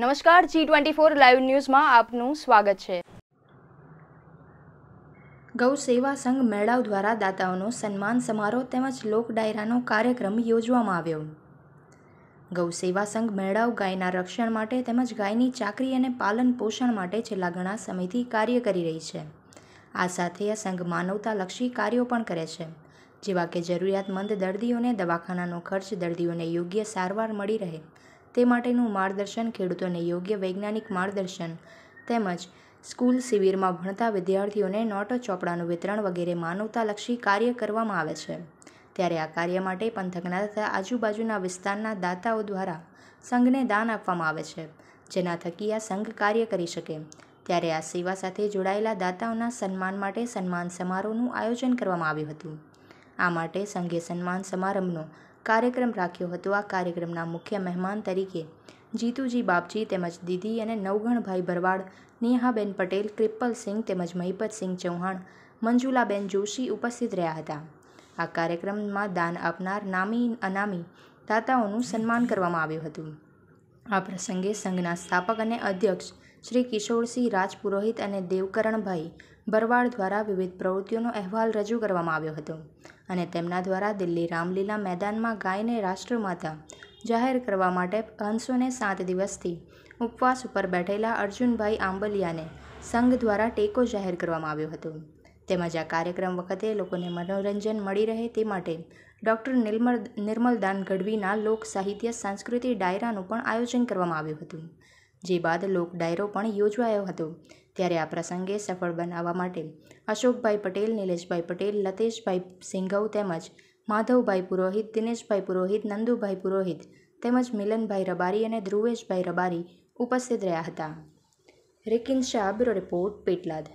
નમસ્કાર G twenty four live ન્યૂઝમાં આપનું સ્વાગત છે ગૌ સેવા સંઘ મેળાવ દ્વારા દાતાઓનો સન્માન સમારોહ તેમજ લોક ડાયરાનો કાર્યક્રમ યોજવામાં આવ્યો ગૌ સેવા સંઘ મેળાવ ગાયના રક્ષણ માટે તેમજ ગાયની ચાકરી અને પાલન પોષણ માટે છેલ્લા ઘણા સમયથી કાર્ય કરી રહી છે આ સાથે આ સંઘ માનવતાલક્ષી કાર્યો પણ કરે છે જેવા કે જરૂરિયાતમંદ દર્દીઓને દવાખાનાનો ખર્ચ દર્દીઓને યોગ્ય સારવાર મળી રહે તે માટેનું માર્ગદર્શન ખેડૂતોને યોગ્ય વૈજ્ઞાનિક માર્ગદર્શન તેમજ સ્કૂલ શિબિરમાં ભણતા વિદ્યાર્થીઓને નોટો ચોપડાનું વિતરણ વગેરે માનવતાલક્ષી કાર્ય કરવામાં આવે છે ત્યારે આ કાર્ય માટે પંથકના તથા આજુબાજુના વિસ્તારના દાતાઓ દ્વારા સંઘને દાન આપવામાં આવે છે જેના થકી આ સંઘ કાર્ય કરી શકે ત્યારે આ સેવા સાથે જોડાયેલા દાતાઓના સન્માન માટે સન્માન સમારોહનું આયોજન કરવામાં આવ્યું હતું આ માટે સંઘે સન્માન સમારંભનો કાર્યક્રમ રાખ્યો હતો આ કાર્યક્રમના મુખ્ય મહેમાન તરીકે જીતુજી બાપજી તેમજ દીદી અને નવઘણભાઈ ભરવાડ નેહાબેન પટેલ ક્રિપ્પલસિંહ તેમજ મહિપતસિંહ ચૌહાણ મંજુલાબેન જોશી ઉપસ્થિત રહ્યા હતા આ કાર્યક્રમમાં દાન આપનાર નામી અનામી દાતાઓનું સન્માન કરવામાં આવ્યું હતું આ પ્રસંગે સંઘના સ્થાપક અને અધ્યક્ષ શ્રી કિશોરસિંહ રાજપુરોહિત અને દેવકરણભાઈ ભરવાડ દ્વારા વિવિધ પ્રવૃત્તિઓનો અહેવાલ રજૂ કરવામાં આવ્યો હતો અને તેમના દ્વારા દિલ્હી રામલીલા મેદાનમાં ગાયને રાષ્ટ્રમાતા જાહેર કરવા માટે પાંચસોને સાત દિવસથી ઉપવાસ ઉપર બેઠેલા અર્જુનભાઈ આંબલિયાને સંઘ દ્વારા ટેકો જાહેર કરવામાં આવ્યો હતો તેમજ આ કાર્યક્રમ વખતે લોકોને મનોરંજન મળી રહે તે માટે ડૉક્ટર નિર્મલ નિર્મલદાન ગઢવીના લોક સાહિત્ય સાંસ્કૃતિક ડાયરાનું પણ આયોજન કરવામાં આવ્યું હતું જે બાદ લોક ડાયરો પણ યોજવાયો હતો ત્યારે આ પ્રસંગે સફળ બનાવવા માટે અશોકભાઈ પટેલ નિલેશભાઈ પટેલ લતેશભાઈ સિંઘવ તેમજ માધવભાઈ પુરોહિત દિનેશભાઈ પુરોહિત નંદુભાઈ પુરોહિત તેમજ મિલનભાઈ રબારી અને ધ્રુવેશભાઈ રબારી ઉપસ્થિત રહ્યા હતા રેકિન શાહ બ્યુરો રિપોર્ટ પેટલાદ